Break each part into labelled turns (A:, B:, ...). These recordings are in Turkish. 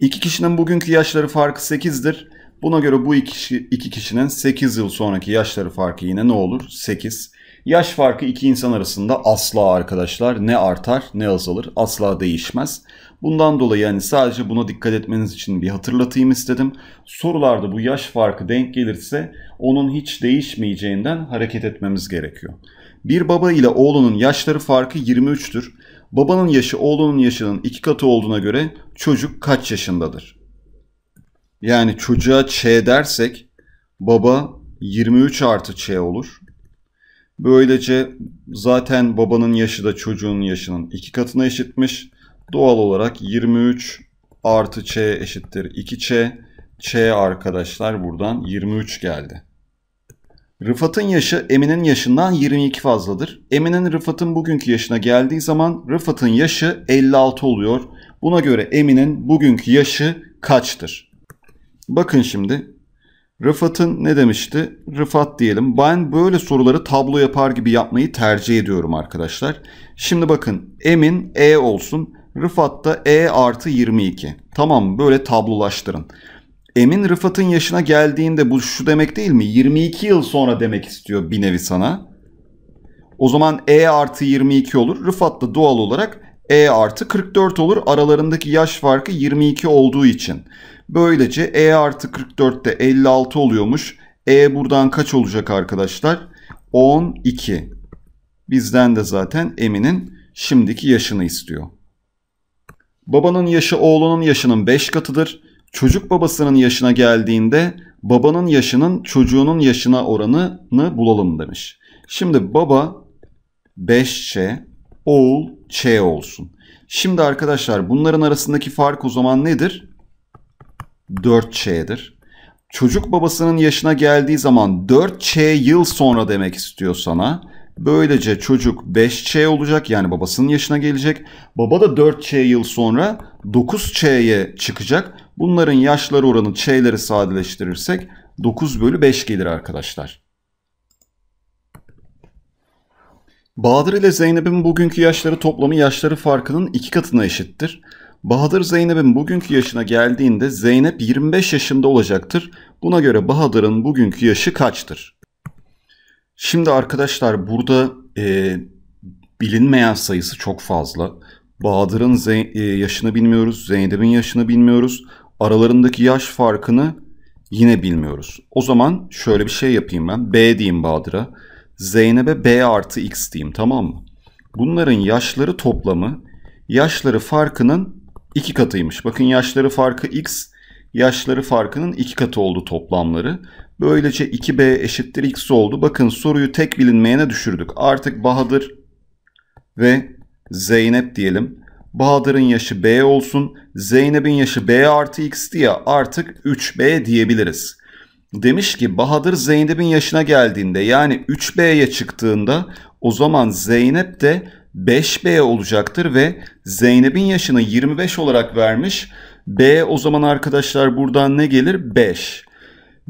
A: İki kişinin bugünkü yaşları farkı 8'dir. Buna göre bu iki, kişi, iki kişinin 8 yıl sonraki yaşları farkı yine ne olur? 8. Yaş farkı iki insan arasında asla arkadaşlar ne artar ne azalır asla değişmez. Bundan dolayı yani sadece buna dikkat etmeniz için bir hatırlatayım istedim. Sorularda bu yaş farkı denk gelirse onun hiç değişmeyeceğinden hareket etmemiz gerekiyor. Bir baba ile oğlunun yaşları farkı 23'tür. Babanın yaşı oğlunun yaşının iki katı olduğuna göre çocuk kaç yaşındadır? Yani çocuğa ç dersek baba 23 artı ç olur. Böylece zaten babanın yaşı da çocuğun yaşının iki katına eşitmiş. Doğal olarak 23 artı ç eşittir 2ç. Ç arkadaşlar buradan 23 geldi. Rıfat'ın yaşı Emin'in yaşından 22 fazladır. Emin'in Rıfat'ın bugünkü yaşına geldiği zaman Rıfat'ın yaşı 56 oluyor. Buna göre Emin'in bugünkü yaşı kaçtır? Bakın şimdi Rıfat'ın ne demişti? Rıfat diyelim. Ben böyle soruları tablo yapar gibi yapmayı tercih ediyorum arkadaşlar. Şimdi bakın Emin E olsun. Rıfat da E artı 22. Tamam böyle tablolaştırın. Emin Rıfat'ın yaşına geldiğinde bu şu demek değil mi? 22 yıl sonra demek istiyor bir nevi sana. O zaman E artı 22 olur. Rıfat da doğal olarak E artı 44 olur. Aralarındaki yaş farkı 22 olduğu için. Böylece E artı 44 de 56 oluyormuş. E buradan kaç olacak arkadaşlar? 12. Bizden de zaten Emin'in şimdiki yaşını istiyor. Babanın yaşı oğlunun yaşının 5 katıdır. Çocuk babasının yaşına geldiğinde babanın yaşının çocuğunun yaşına oranını bulalım demiş. Şimdi baba 5Ç, oğul Ç olsun. Şimdi arkadaşlar bunların arasındaki fark o zaman nedir? 4Ç'dir. Çocuk babasının yaşına geldiği zaman 4Ç yıl sonra demek istiyor sana. Böylece çocuk 5Ç olacak yani babasının yaşına gelecek. Baba da 4Ç yıl sonra 9Ç'ye çıkacak. Bunların yaşları oranı şeyleri sadeleştirirsek 9 bölü 5 gelir arkadaşlar. Bahadır ile Zeynep'in bugünkü yaşları toplamı yaşları farkının iki katına eşittir. Bahadır Zeynep'in bugünkü yaşına geldiğinde Zeynep 25 yaşında olacaktır. Buna göre Bahadır'ın bugünkü yaşı kaçtır? Şimdi arkadaşlar burada e, bilinmeyen sayısı çok fazla. Bahadır'ın e, yaşını bilmiyoruz, Zeynep'in yaşını bilmiyoruz aralarındaki yaş farkını yine bilmiyoruz. O zaman şöyle bir şey yapayım ben. B diyeyim Bahadır'a. Zeynep'e B artı X diyeyim tamam mı? Bunların yaşları toplamı yaşları farkının iki katıymış. Bakın yaşları farkı X, yaşları farkının iki katı oldu toplamları. Böylece 2B eşittir X oldu. Bakın soruyu tek bilinmeyene düşürdük. Artık Bahadır ve Zeynep diyelim. Bahadır'ın yaşı B olsun. Zeynep'in yaşı B artı X diye artık 3B diyebiliriz. Demiş ki Bahadır Zeynep'in yaşına geldiğinde yani 3B'ye çıktığında o zaman Zeynep de 5B olacaktır ve Zeynep'in yaşını 25 olarak vermiş. B o zaman arkadaşlar buradan ne gelir? 5.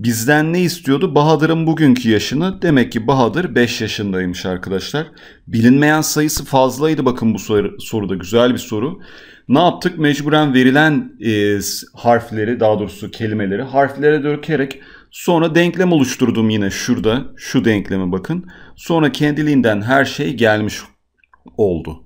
A: Bizden ne istiyordu? Bahadır'ın bugünkü yaşını. Demek ki Bahadır 5 yaşındaymış arkadaşlar. Bilinmeyen sayısı fazlaydı bakın bu soru, soruda. Güzel bir soru. Ne yaptık? Mecburen verilen e, harfleri daha doğrusu kelimeleri harflere dökerek sonra denklem oluşturdum yine şurada. Şu denkleme bakın. Sonra kendiliğinden her şey gelmiş oldu.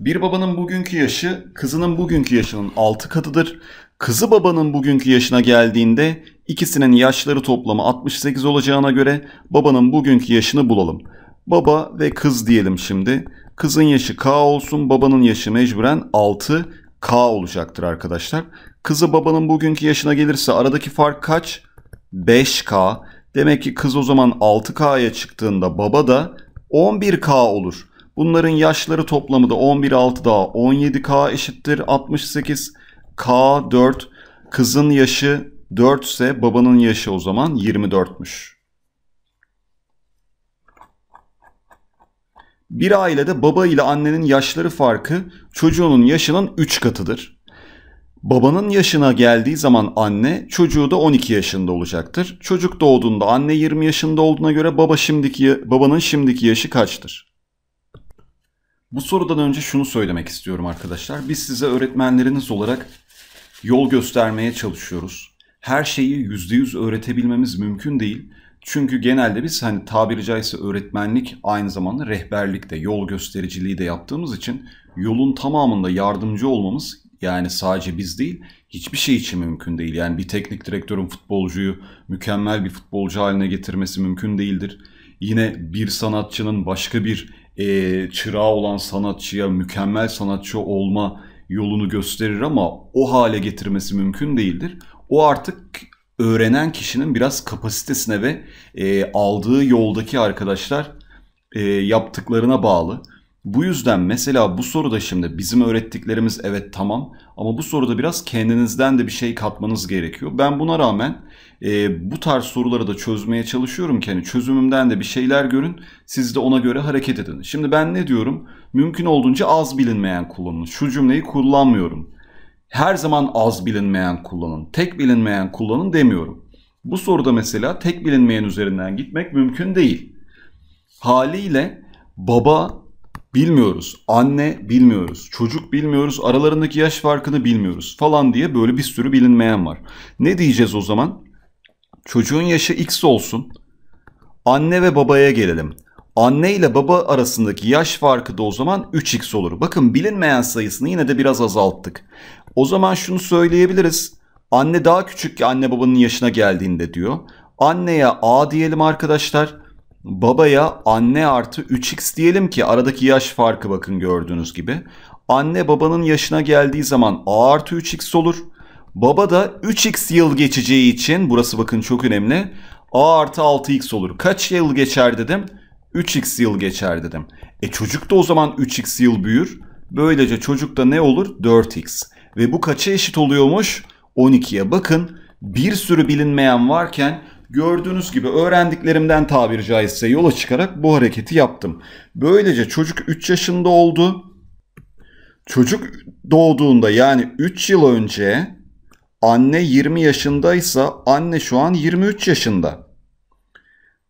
A: Bir babanın bugünkü yaşı kızının bugünkü yaşının 6 katıdır. Kızı babanın bugünkü yaşına geldiğinde ikisinin yaşları toplamı 68 olacağına göre babanın bugünkü yaşını bulalım. Baba ve kız diyelim şimdi. Kızın yaşı K olsun, babanın yaşı mecburen 6 K olacaktır arkadaşlar. Kızı babanın bugünkü yaşına gelirse aradaki fark kaç? 5K. Demek ki kız o zaman 6K'ya çıktığında baba da 11K olur. Bunların yaşları toplamı da 11 6 daha 17K eşittir 68. K 4. Kızın yaşı 4 ise babanın yaşı o zaman 24'müş. Bir ailede baba ile annenin yaşları farkı çocuğunun yaşının 3 katıdır. Babanın yaşına geldiği zaman anne çocuğu da 12 yaşında olacaktır. Çocuk doğduğunda anne 20 yaşında olduğuna göre baba şimdiki babanın şimdiki yaşı kaçtır? Bu sorudan önce şunu söylemek istiyorum arkadaşlar. Biz size öğretmenleriniz olarak yol göstermeye çalışıyoruz. Her şeyi %100 öğretebilmemiz mümkün değil. Çünkü genelde biz hani tabiri caizse öğretmenlik aynı zamanda rehberlik de yol göstericiliği de yaptığımız için yolun tamamında yardımcı olmamız yani sadece biz değil hiçbir şey için mümkün değil. Yani bir teknik direktörün futbolcuyu mükemmel bir futbolcu haline getirmesi mümkün değildir. Yine bir sanatçının başka bir e, çırağı olan sanatçıya mükemmel sanatçı olma yolunu gösterir ama o hale getirmesi mümkün değildir. O artık öğrenen kişinin biraz kapasitesine ve e, aldığı yoldaki arkadaşlar e, yaptıklarına bağlı. Bu yüzden mesela bu soruda şimdi bizim öğrettiklerimiz evet tamam ama bu soruda biraz kendinizden de bir şey katmanız gerekiyor. Ben buna rağmen e, bu tarz soruları da çözmeye çalışıyorum ki hani çözümümden de bir şeyler görün siz de ona göre hareket edin. Şimdi ben ne diyorum? Mümkün olduğunca az bilinmeyen kullanın. Şu cümleyi kullanmıyorum. Her zaman az bilinmeyen kullanın. Tek bilinmeyen kullanın demiyorum. Bu soruda mesela tek bilinmeyen üzerinden gitmek mümkün değil. Haliyle baba bilmiyoruz, anne bilmiyoruz, çocuk bilmiyoruz, aralarındaki yaş farkını bilmiyoruz falan diye böyle bir sürü bilinmeyen var. Ne diyeceğiz o zaman? Çocuğun yaşı X olsun. Anne ve babaya gelelim. Anne ile baba arasındaki yaş farkı da o zaman 3x olur. Bakın bilinmeyen sayısını yine de biraz azalttık. O zaman şunu söyleyebiliriz. Anne daha küçük ki anne babanın yaşına geldiğinde diyor. Anneye A diyelim arkadaşlar. Babaya anne artı 3x diyelim ki aradaki yaş farkı bakın gördüğünüz gibi. Anne babanın yaşına geldiği zaman A artı 3x olur. Baba da 3x yıl geçeceği için burası bakın çok önemli. A artı 6x olur. Kaç yıl geçer dedim? 3x yıl geçer dedim. E çocuk da o zaman 3x yıl büyür. Böylece çocuk da ne olur? 4x. Ve bu kaça eşit oluyormuş? 12'ye. Bakın bir sürü bilinmeyen varken gördüğünüz gibi öğrendiklerimden tabiri caizse yola çıkarak bu hareketi yaptım. Böylece çocuk 3 yaşında oldu. Çocuk doğduğunda yani 3 yıl önce Anne 20 yaşındaysa anne şu an 23 yaşında.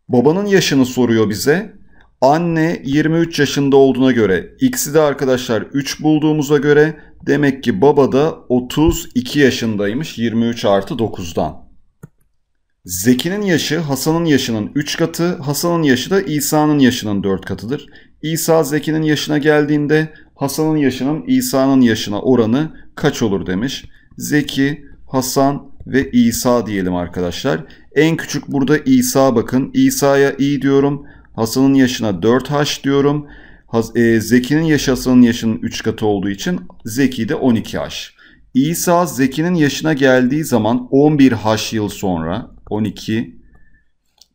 A: Babanın yaşını soruyor bize. Anne 23 yaşında olduğuna göre x'i de arkadaşlar 3 bulduğumuza göre demek ki baba da 32 yaşındaymış 23 artı 9'dan. Zeki'nin yaşı Hasan'ın yaşının 3 katı, Hasan'ın yaşı da İsa'nın yaşının 4 katıdır. İsa Zeki'nin yaşına geldiğinde Hasan'ın yaşının İsa'nın yaşına oranı kaç olur demiş. Zeki Hasan ve İsa diyelim arkadaşlar. En küçük burada İsa bakın. İsa'ya İ diyorum. Hasan'ın yaşına 4H diyorum. E, Zeki'nin yaşı Hasan'ın yaşının 3 katı olduğu için Zeki de 12H. İsa Zeki'nin yaşına geldiği zaman 11H yıl sonra 12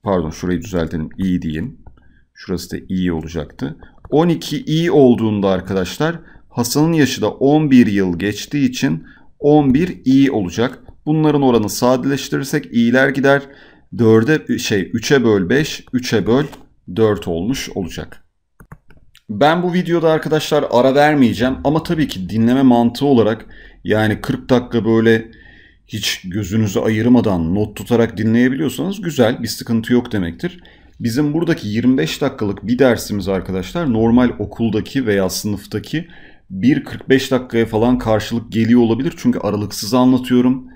A: pardon şurayı düzeltelim İ diyeyim. Şurası da İ olacaktı. 12 İ olduğunda arkadaşlar Hasan'ın yaşı da 11 yıl geçtiği için 11 i olacak. Bunların oranı sadeleştirirsek i'ler gider. 4'e şey 3'e böl 5, 3'e böl 4 olmuş olacak. Ben bu videoda arkadaşlar ara vermeyeceğim ama tabii ki dinleme mantığı olarak yani 40 dakika böyle hiç gözünüzü ayırmadan not tutarak dinleyebiliyorsanız güzel bir sıkıntı yok demektir. Bizim buradaki 25 dakikalık bir dersimiz arkadaşlar normal okuldaki veya sınıftaki 1.45 dakikaya falan karşılık geliyor olabilir. Çünkü aralıksız anlatıyorum.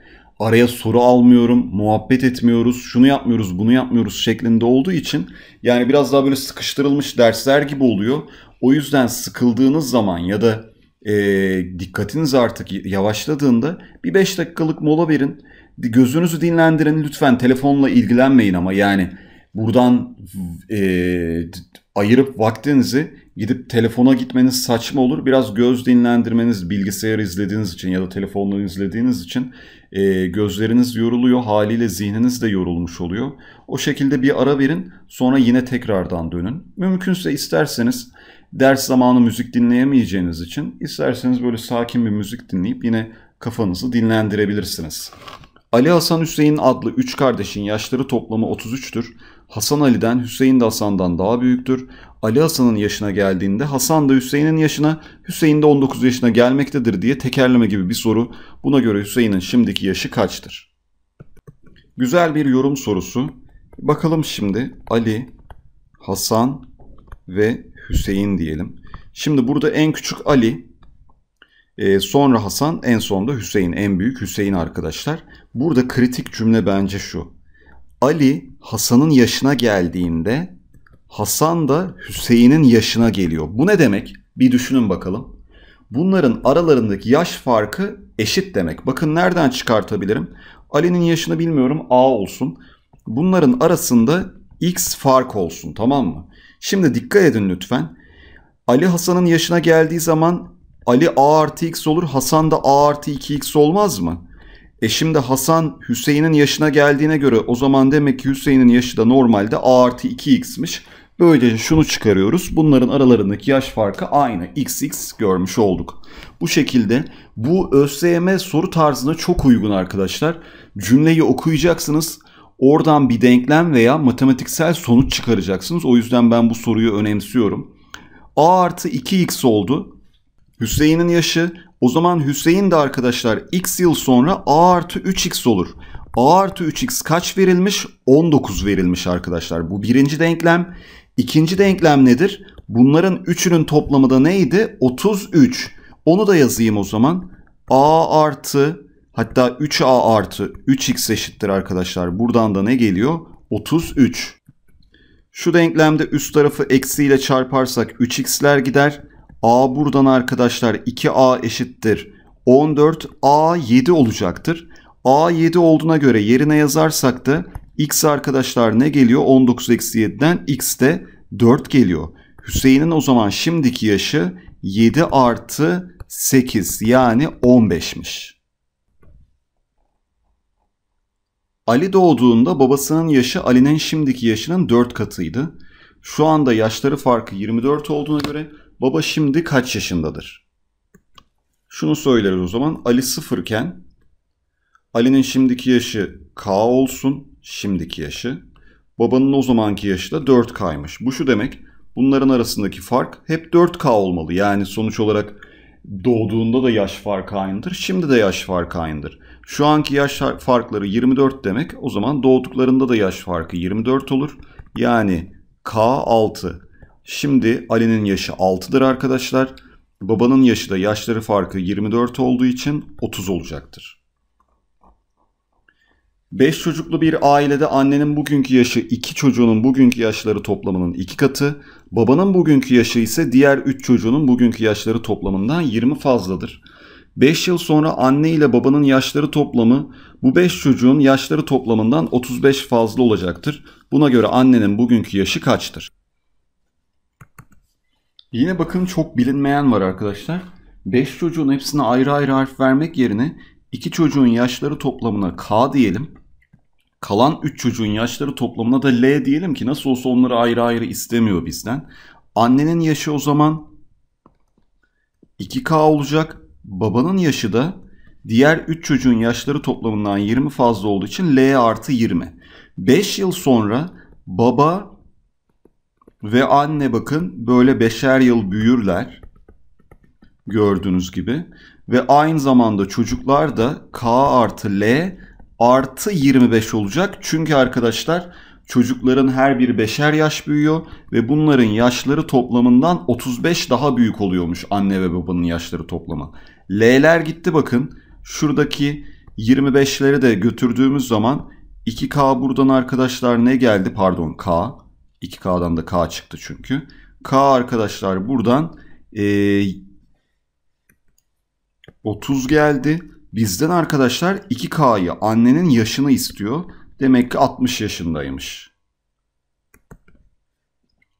A: Araya soru almıyorum, muhabbet etmiyoruz, şunu yapmıyoruz, bunu yapmıyoruz şeklinde olduğu için yani biraz daha böyle sıkıştırılmış dersler gibi oluyor. O yüzden sıkıldığınız zaman ya da e, dikkatiniz artık yavaşladığında bir 5 dakikalık mola verin. Gözünüzü dinlendirin lütfen telefonla ilgilenmeyin ama yani buradan e, ayırıp vaktinizi gidip telefona gitmeniz saçma olur. Biraz göz dinlendirmeniz, bilgisayar izlediğiniz için ya da telefonları izlediğiniz için e, gözleriniz yoruluyor. Haliyle zihniniz de yorulmuş oluyor. O şekilde bir ara verin sonra yine tekrardan dönün. Mümkünse isterseniz ders zamanı müzik dinleyemeyeceğiniz için isterseniz böyle sakin bir müzik dinleyip yine kafanızı dinlendirebilirsiniz. Ali Hasan Hüseyin adlı üç kardeşin yaşları toplamı 33'tür. Hasan Ali'den Hüseyin de Hasan'dan daha büyüktür. Ali Hasan'ın yaşına geldiğinde Hasan da Hüseyin'in yaşına, Hüseyin de 19 yaşına gelmektedir diye tekerleme gibi bir soru. Buna göre Hüseyin'in şimdiki yaşı kaçtır? Güzel bir yorum sorusu. Bakalım şimdi Ali, Hasan ve Hüseyin diyelim. Şimdi burada en küçük Ali, e, sonra Hasan, en sonda Hüseyin. En büyük Hüseyin arkadaşlar. Burada kritik cümle bence şu. Ali Hasan'ın yaşına geldiğinde Hasan da Hüseyin'in yaşına geliyor. Bu ne demek? Bir düşünün bakalım. Bunların aralarındaki yaş farkı eşit demek. Bakın nereden çıkartabilirim? Ali'nin yaşını bilmiyorum A olsun. Bunların arasında X fark olsun tamam mı? Şimdi dikkat edin lütfen. Ali Hasan'ın yaşına geldiği zaman Ali A artı X olur. Hasan da A artı 2X olmaz mı? E şimdi Hasan Hüseyin'in yaşına geldiğine göre o zaman demek ki Hüseyin'in yaşı da normalde A artı 2x'miş. Böylece şunu çıkarıyoruz. Bunların aralarındaki yaş farkı aynı. XX görmüş olduk. Bu şekilde bu ÖSYM soru tarzına çok uygun arkadaşlar. Cümleyi okuyacaksınız. Oradan bir denklem veya matematiksel sonuç çıkaracaksınız. O yüzden ben bu soruyu önemsiyorum. A artı 2x oldu. Hüseyin'in yaşı o zaman Hüseyin de arkadaşlar x yıl sonra a artı 3x olur. a artı 3x kaç verilmiş? 19 verilmiş arkadaşlar. Bu birinci denklem. İkinci denklem nedir? Bunların üçünün toplamı da neydi? 33. Onu da yazayım o zaman. a artı hatta 3a artı 3x eşittir arkadaşlar. Buradan da ne geliyor? 33. Şu denklemde üst tarafı eksiyle çarparsak 3x'ler gider. A buradan arkadaşlar 2A eşittir 14 A 7 olacaktır. A 7 olduğuna göre yerine yazarsak da x arkadaşlar ne geliyor? 19 eksi 7'den x de 4 geliyor. Hüseyin'in o zaman şimdiki yaşı 7 artı 8 yani 15'miş. Ali doğduğunda babasının yaşı Ali'nin şimdiki yaşının 4 katıydı. Şu anda yaşları farkı 24 olduğuna göre Baba şimdi kaç yaşındadır? Şunu söyleriz o zaman. Ali sıfırken Ali'nin şimdiki yaşı K olsun. Şimdiki yaşı. Babanın o zamanki yaşı da 4K'ymış. Bu şu demek. Bunların arasındaki fark hep 4K olmalı. Yani sonuç olarak doğduğunda da yaş farkı aynıdır. Şimdi de yaş farkı aynıdır. Şu anki yaş farkları 24 demek. O zaman doğduklarında da yaş farkı 24 olur. Yani K 6, Şimdi Ali'nin yaşı 6'dır arkadaşlar. Babanın yaşı da yaşları farkı 24 olduğu için 30 olacaktır. 5 çocuklu bir ailede annenin bugünkü yaşı 2 çocuğunun bugünkü yaşları toplamının 2 katı, babanın bugünkü yaşı ise diğer 3 çocuğunun bugünkü yaşları toplamından 20 fazladır. 5 yıl sonra anne ile babanın yaşları toplamı bu 5 çocuğun yaşları toplamından 35 fazla olacaktır. Buna göre annenin bugünkü yaşı kaçtır? Yine bakın çok bilinmeyen var arkadaşlar. 5 çocuğun hepsine ayrı ayrı harf vermek yerine iki çocuğun yaşları toplamına K diyelim. Kalan 3 çocuğun yaşları toplamına da L diyelim ki nasıl olsa onları ayrı ayrı istemiyor bizden. Annenin yaşı o zaman 2K olacak. Babanın yaşı da diğer 3 çocuğun yaşları toplamından 20 fazla olduğu için L artı 20. 5 yıl sonra baba ve anne bakın böyle beşer yıl büyürler. Gördüğünüz gibi. Ve aynı zamanda çocuklar da K artı L artı 25 olacak. Çünkü arkadaşlar çocukların her biri beşer yaş büyüyor ve bunların yaşları toplamından 35 daha büyük oluyormuş anne ve babanın yaşları toplamı. L'ler gitti bakın. Şuradaki 25'leri de götürdüğümüz zaman 2K buradan arkadaşlar ne geldi? Pardon K. 2K'dan da K çıktı çünkü. K arkadaşlar buradan e, 30 geldi. Bizden arkadaşlar 2K'yı annenin yaşını istiyor. Demek ki 60 yaşındaymış.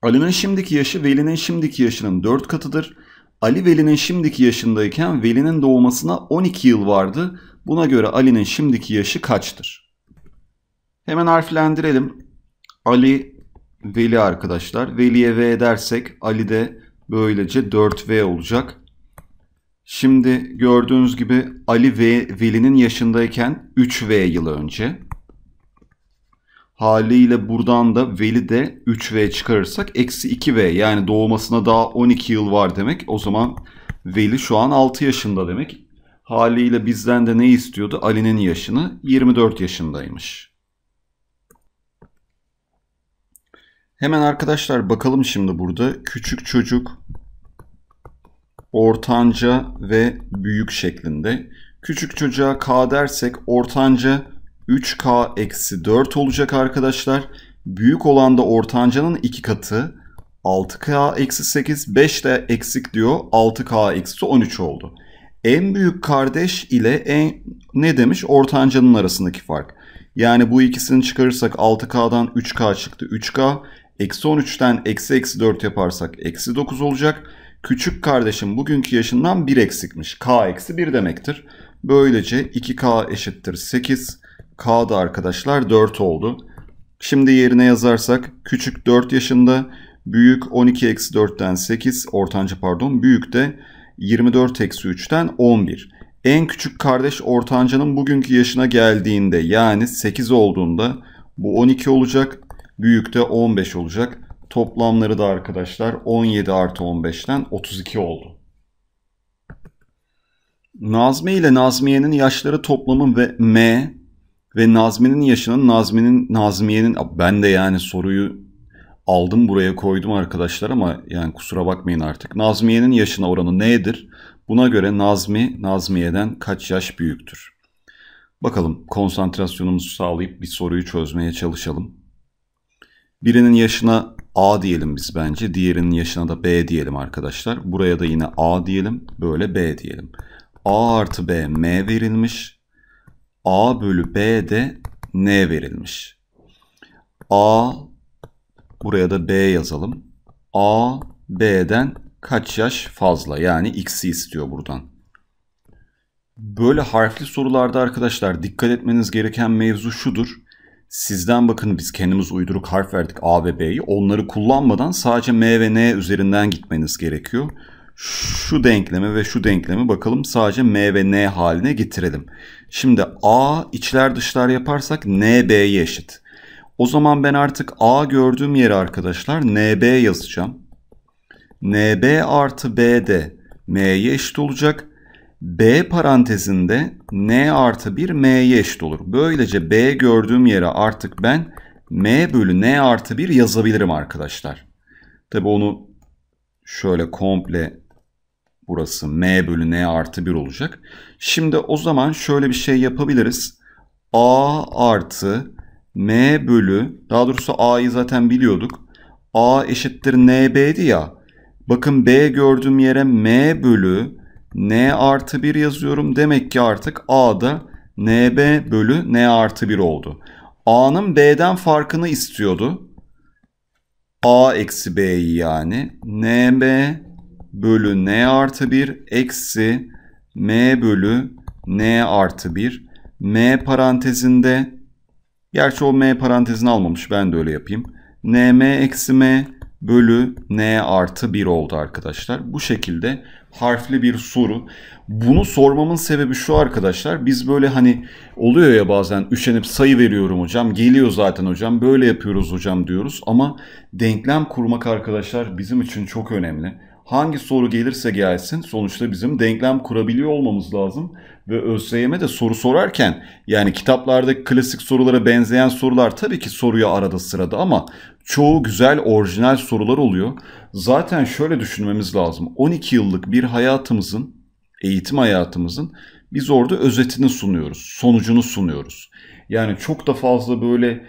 A: Ali'nin şimdiki yaşı Veli'nin şimdiki yaşının 4 katıdır. Ali Veli'nin şimdiki yaşındayken Veli'nin doğmasına 12 yıl vardı. Buna göre Ali'nin şimdiki yaşı kaçtır? Hemen harflendirelim. Ali veli arkadaşlar. Veli'ye v dersek Ali de böylece 4v olacak. Şimdi gördüğünüz gibi Ali ve Veli'nin yaşındayken 3v yılı önce. Haliyle buradan da Veli de 3v çıkarırsak eksi 2v yani doğmasına daha 12 yıl var demek. O zaman Veli şu an 6 yaşında demek. Haliyle bizden de ne istiyordu? Ali'nin yaşını 24 yaşındaymış. Hemen arkadaşlar bakalım şimdi burada küçük çocuk, ortanca ve büyük şeklinde. Küçük çocuğa k dersek ortanca 3k eksi 4 olacak arkadaşlar. Büyük olan da ortancanın 2 katı. 6k eksi 8, 5 de eksik diyor. 6k eksi 13 oldu. En büyük kardeş ile en, ne demiş? Ortancanın arasındaki fark. Yani bu ikisini çıkarırsak 6K'dan 3K çıktı. 3K Eksi 13'ten eksi eksi 4 yaparsak eksi 9 olacak. Küçük kardeşim bugünkü yaşından 1 eksikmiş. K eksi 1 demektir. Böylece 2K eşittir 8. K da arkadaşlar 4 oldu. Şimdi yerine yazarsak küçük 4 yaşında büyük 12 eksi 4'ten 8 ortanca pardon büyük de 24 eksi 3'ten 11. En küçük kardeş ortancanın bugünkü yaşına geldiğinde yani 8 olduğunda bu 12 olacak. Büyükte 15 olacak. Toplamları da arkadaşlar 17 artı 15'ten 32 oldu. Nazmi ile Nazmiye'nin yaşları toplamı ve M ve Nazmi'nin yaşının Nazmi'nin Nazmiye'nin ben de yani soruyu aldım buraya koydum arkadaşlar ama yani kusura bakmayın artık. Nazmiye'nin yaşına oranı nedir? Buna göre Nazmi Nazmiye'den kaç yaş büyüktür? Bakalım konsantrasyonumuzu sağlayıp bir soruyu çözmeye çalışalım. Birinin yaşına A diyelim biz bence. Diğerinin yaşına da B diyelim arkadaşlar. Buraya da yine A diyelim. Böyle B diyelim. A artı B M verilmiş. A bölü B de N verilmiş. A buraya da B yazalım. A B'den kaç yaş fazla yani X'i istiyor buradan. Böyle harfli sorularda arkadaşlar dikkat etmeniz gereken mevzu şudur. Sizden bakın biz kendimiz uyduruk harf verdik A ve B'yi. Onları kullanmadan sadece M ve N üzerinden gitmeniz gerekiyor. Şu denklemi ve şu denklemi bakalım sadece M ve N haline getirelim. Şimdi A içler dışlar yaparsak N B'ye eşit. O zaman ben artık A gördüğüm yere arkadaşlar NB yazacağım. NB artı B de M'ye eşit olacak. B parantezinde N artı 1 M'ye eşit olur. Böylece B gördüğüm yere artık ben M bölü N artı 1 yazabilirim arkadaşlar. Tabi onu şöyle komple burası M bölü N artı 1 olacak. Şimdi o zaman şöyle bir şey yapabiliriz. A artı M bölü daha doğrusu A'yı zaten biliyorduk. A eşittir NB'di ya. Bakın B gördüğüm yere M bölü n artı 1 yazıyorum. Demek ki artık a'da nb bölü n artı 1 oldu. a'nın b'den farkını istiyordu. a eksi b'yi yani. nb bölü n artı 1 eksi m bölü n artı 1. m parantezinde gerçi o m parantezini almamış ben de öyle yapayım. nm eksi m bölü n artı 1 oldu arkadaşlar. Bu şekilde harfli bir soru. Bunu sormamın sebebi şu arkadaşlar. Biz böyle hani oluyor ya bazen üşenip sayı veriyorum hocam. Geliyor zaten hocam. Böyle yapıyoruz hocam diyoruz. Ama denklem kurmak arkadaşlar bizim için çok önemli. Hangi soru gelirse gelsin sonuçta bizim denklem kurabiliyor olmamız lazım ve ÖSYM de soru sorarken yani kitaplardaki klasik sorulara benzeyen sorular tabii ki soruya arada sırada ama çoğu güzel orijinal sorular oluyor. Zaten şöyle düşünmemiz lazım. 12 yıllık bir hayatımızın, eğitim hayatımızın biz orada özetini sunuyoruz, sonucunu sunuyoruz. Yani çok da fazla böyle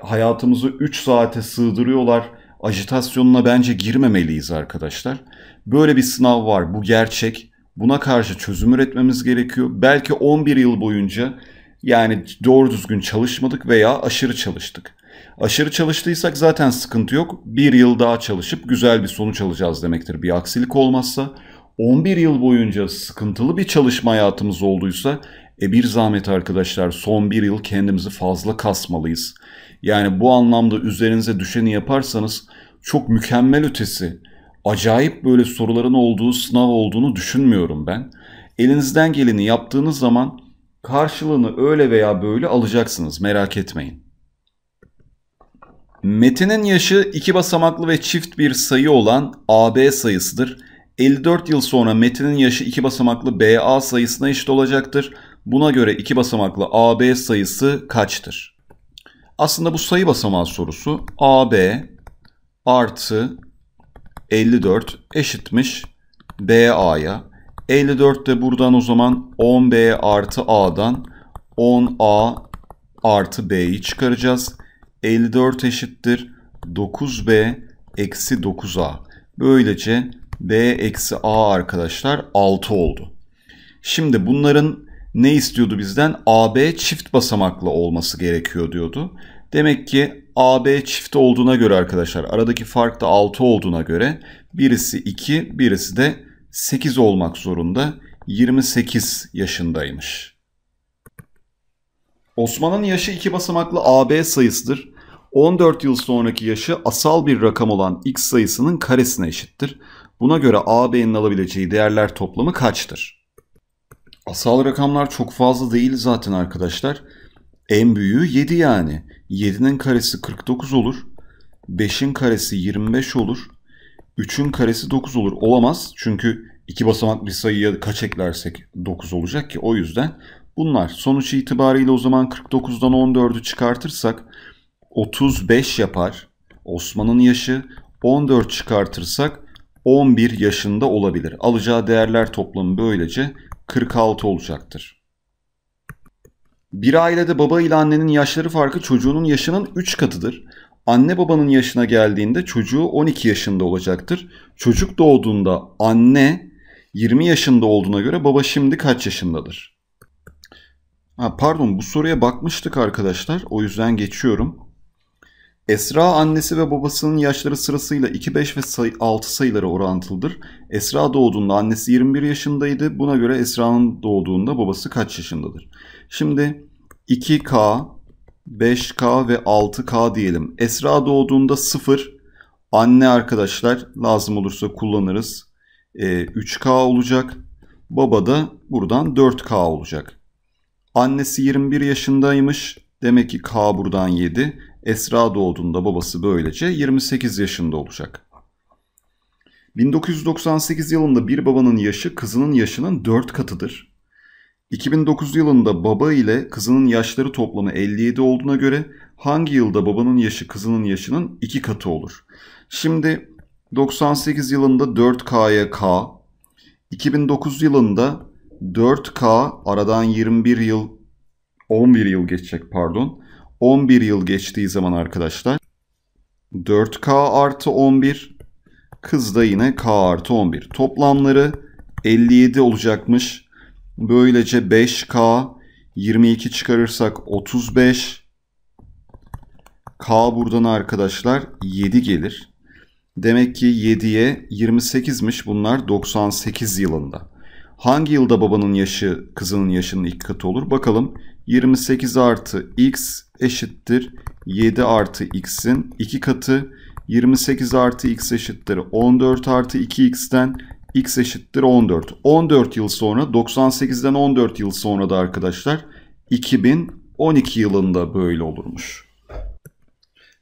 A: hayatımızı 3 saate sığdırıyorlar ajitasyonuna bence girmemeliyiz arkadaşlar. Böyle bir sınav var, bu gerçek Buna karşı çözüm üretmemiz gerekiyor. Belki 11 yıl boyunca yani doğru düzgün çalışmadık veya aşırı çalıştık. Aşırı çalıştıysak zaten sıkıntı yok. Bir yıl daha çalışıp güzel bir sonuç alacağız demektir bir aksilik olmazsa. 11 yıl boyunca sıkıntılı bir çalışma hayatımız olduysa e bir zahmet arkadaşlar son bir yıl kendimizi fazla kasmalıyız. Yani bu anlamda üzerinize düşeni yaparsanız çok mükemmel ötesi acayip böyle soruların olduğu sınav olduğunu düşünmüyorum ben. Elinizden geleni yaptığınız zaman karşılığını öyle veya böyle alacaksınız merak etmeyin. Metin'in yaşı iki basamaklı ve çift bir sayı olan AB sayısıdır. 54 yıl sonra Metin'in yaşı iki basamaklı BA sayısına eşit olacaktır. Buna göre iki basamaklı AB sayısı kaçtır? Aslında bu sayı basamağı sorusu AB artı 54 eşitmiş BA'ya. 54 de buradan o zaman 10B artı A'dan 10A artı B'yi çıkaracağız. 54 eşittir 9B eksi 9A. Böylece B eksi A arkadaşlar 6 oldu. Şimdi bunların ne istiyordu bizden? AB çift basamaklı olması gerekiyor diyordu. Demek ki AB çift olduğuna göre arkadaşlar aradaki fark da 6 olduğuna göre birisi 2 birisi de 8 olmak zorunda 28 yaşındaymış. Osman'ın yaşı iki basamaklı AB sayısıdır. 14 yıl sonraki yaşı asal bir rakam olan x sayısının karesine eşittir. Buna göre AB'nin alabileceği değerler toplamı kaçtır? Asal rakamlar çok fazla değil zaten arkadaşlar. En büyüğü 7 yani. 7'nin karesi 49 olur. 5'in karesi 25 olur. 3'ün karesi 9 olur. Olamaz çünkü iki basamak bir sayıya kaç eklersek 9 olacak ki o yüzden bunlar. Sonuç itibariyle o zaman 49'dan 14'ü çıkartırsak 35 yapar. Osman'ın yaşı 14 çıkartırsak 11 yaşında olabilir. Alacağı değerler toplamı böylece 46 olacaktır. Bir ailede baba ile annenin yaşları farkı çocuğunun yaşının 3 katıdır. Anne babanın yaşına geldiğinde çocuğu 12 yaşında olacaktır. Çocuk doğduğunda anne 20 yaşında olduğuna göre baba şimdi kaç yaşındadır? Ha, pardon bu soruya bakmıştık arkadaşlar. O yüzden geçiyorum. Esra annesi ve babasının yaşları sırasıyla 2, 5 ve 6 sayıları orantılıdır. Esra doğduğunda annesi 21 yaşındaydı. Buna göre Esra'nın doğduğunda babası kaç yaşındadır? Şimdi 2K, 5K ve 6K diyelim. Esra doğduğunda 0. Anne arkadaşlar lazım olursa kullanırız. E, ee, 3K olacak. Baba da buradan 4K olacak. Annesi 21 yaşındaymış. Demek ki K buradan 7. Esra doğduğunda babası böylece 28 yaşında olacak. 1998 yılında bir babanın yaşı kızının yaşının 4 katıdır. 2009 yılında baba ile kızının yaşları toplamı 57 olduğuna göre hangi yılda babanın yaşı kızının yaşının iki katı olur? Şimdi 98 yılında 4K'ya K, 2009 yılında 4K aradan 21 yıl 11 yıl geçecek pardon. 11 yıl geçtiği zaman arkadaşlar 4K artı 11 kız da yine K artı 11. Toplamları 57 olacakmış Böylece 5K 22 çıkarırsak 35 K buradan arkadaşlar 7 gelir. Demek ki 7'ye 28'miş bunlar 98 yılında. Hangi yılda babanın yaşı kızının yaşının ilk katı olur? Bakalım 28 artı x eşittir 7 artı x'in 2 katı. 28 artı x eşittir 14 artı 2x'ten x eşittir 14. 14 yıl sonra 98'den 14 yıl sonra da arkadaşlar 2012 yılında böyle olurmuş.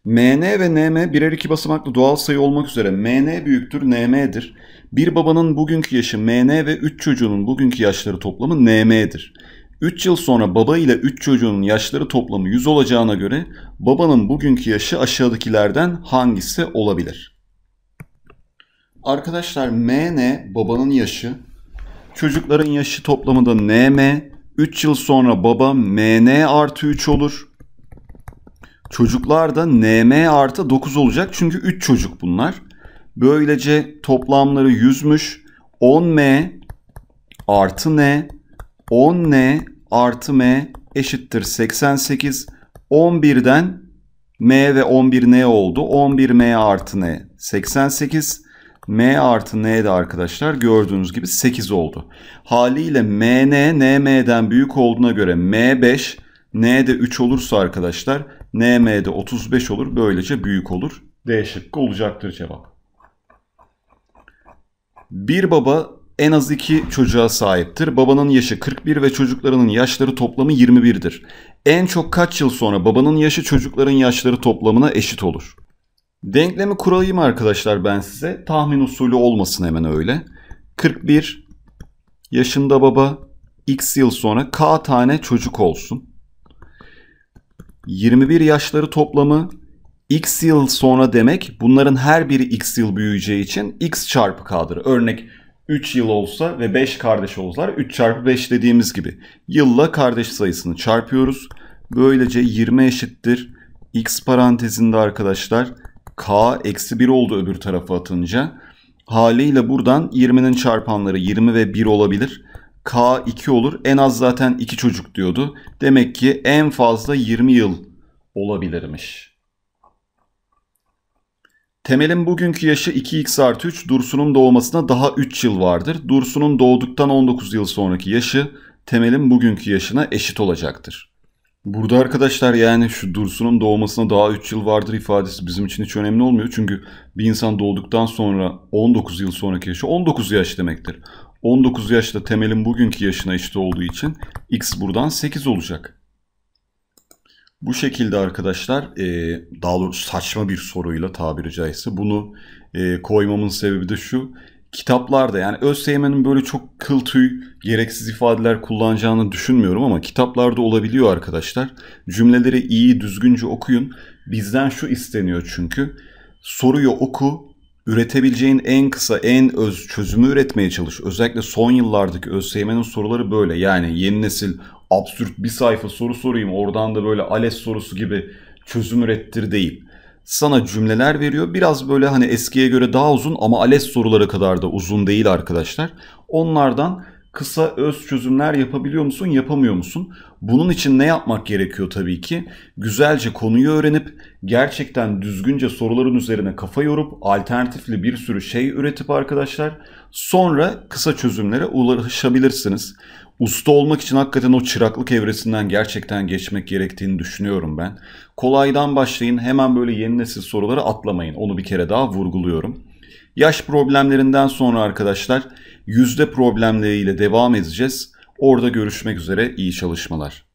A: MN ve NM birer iki basamaklı doğal sayı olmak üzere MN büyüktür NM'dir. Bir babanın bugünkü yaşı MN ve 3 çocuğunun bugünkü yaşları toplamı NM'dir. 3 yıl sonra baba ile 3 çocuğunun yaşları toplamı 100 olacağına göre babanın bugünkü yaşı aşağıdakilerden hangisi olabilir? Arkadaşlar M ne babanın yaşı. Çocukların yaşı toplamında NM. 3 yıl sonra baba MN artı 3 olur. Çocuklar da NM artı 9 olacak. Çünkü 3 çocuk bunlar. Böylece toplamları 100'müş. 10M artı N 10N artı M eşittir 88. 11'den M ve 11N oldu. 11M artı N 88. M artı N de arkadaşlar gördüğünüz gibi 8 oldu. Haliyle MN NM'den büyük olduğuna göre M5 N de 3 olursa arkadaşlar NM de 35 olur. Böylece büyük olur. D şıkkı olacaktır cevap. Bir baba en az iki çocuğa sahiptir. Babanın yaşı 41 ve çocuklarının yaşları toplamı 21'dir. En çok kaç yıl sonra babanın yaşı çocukların yaşları toplamına eşit olur? Denklemi kurayım arkadaşlar ben size. Tahmin usulü olmasın hemen öyle. 41 yaşında baba x yıl sonra k tane çocuk olsun. 21 yaşları toplamı x yıl sonra demek bunların her biri x yıl büyüyeceği için x çarpı k'dır. Örnek 3 yıl olsa ve 5 kardeş olsalar 3 çarpı 5 dediğimiz gibi. Yılla kardeş sayısını çarpıyoruz. Böylece 20 eşittir. x parantezinde arkadaşlar k eksi 1 oldu öbür tarafa atınca. Haliyle buradan 20'nin çarpanları 20 ve 1 olabilir. K 2 olur. En az zaten 2 çocuk diyordu. Demek ki en fazla 20 yıl olabilirmiş. Temel'in bugünkü yaşı 2x artı 3, Dursun'un doğmasına daha 3 yıl vardır. Dursun'un doğduktan 19 yıl sonraki yaşı Temel'in bugünkü yaşına eşit olacaktır. Burada arkadaşlar yani şu Dursun'un doğmasına daha 3 yıl vardır ifadesi bizim için hiç önemli olmuyor. Çünkü bir insan doğduktan sonra 19 yıl sonraki yaşı 19 yaş demektir. 19 yaşta temelin bugünkü yaşına eşit olduğu için x buradan 8 olacak. Bu şekilde arkadaşlar e, daha doğrusu saçma bir soruyla tabiri caizse bunu e, koymamın sebebi de şu kitaplarda yani ÖSYM'nin böyle çok kıl tüy gereksiz ifadeler kullanacağını düşünmüyorum ama kitaplarda olabiliyor arkadaşlar. Cümleleri iyi düzgünce okuyun. Bizden şu isteniyor çünkü. Soruyu oku, üretebileceğin en kısa, en öz çözümü üretmeye çalış. Özellikle son yıllardaki ÖSYM'nin soruları böyle. Yani yeni nesil absürt bir sayfa soru sorayım oradan da böyle ALES sorusu gibi çözüm ürettir değil sana cümleler veriyor. Biraz böyle hani eskiye göre daha uzun ama ALES soruları kadar da uzun değil arkadaşlar. Onlardan kısa öz çözümler yapabiliyor musun, yapamıyor musun? Bunun için ne yapmak gerekiyor tabii ki? Güzelce konuyu öğrenip gerçekten düzgünce soruların üzerine kafa yorup alternatifli bir sürü şey üretip arkadaşlar sonra kısa çözümlere ulaşabilirsiniz usta olmak için hakikaten o çıraklık evresinden gerçekten geçmek gerektiğini düşünüyorum ben. Kolaydan başlayın hemen böyle yeni nesil soruları atlamayın onu bir kere daha vurguluyorum. Yaş problemlerinden sonra arkadaşlar yüzde problemleriyle devam edeceğiz. Orada görüşmek üzere iyi çalışmalar.